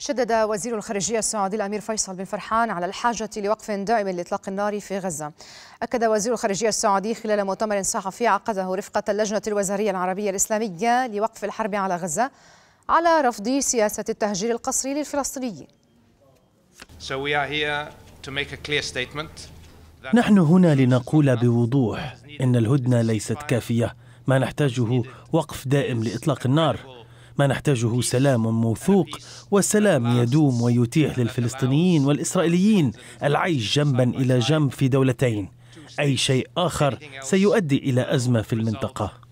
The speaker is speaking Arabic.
شدد وزير الخارجية السعودي الأمير فيصل بن فرحان على الحاجة لوقف دائم لإطلاق النار في غزة أكد وزير الخارجية السعودي خلال مؤتمر صحفي عقده رفقة اللجنة الوزارية العربية الإسلامية لوقف الحرب على غزة على رفض سياسة التهجير القسري للفلسطينيين so we are here to make a clear statement نحن هنا لنقول بوضوح إن الهدنة ليست كافية ما نحتاجه وقف دائم لإطلاق النار ما نحتاجه سلام موثوق وسلام يدوم ويتيح للفلسطينيين والإسرائيليين العيش جنبا إلى جنب في دولتين أي شيء آخر سيؤدي إلى أزمة في المنطقة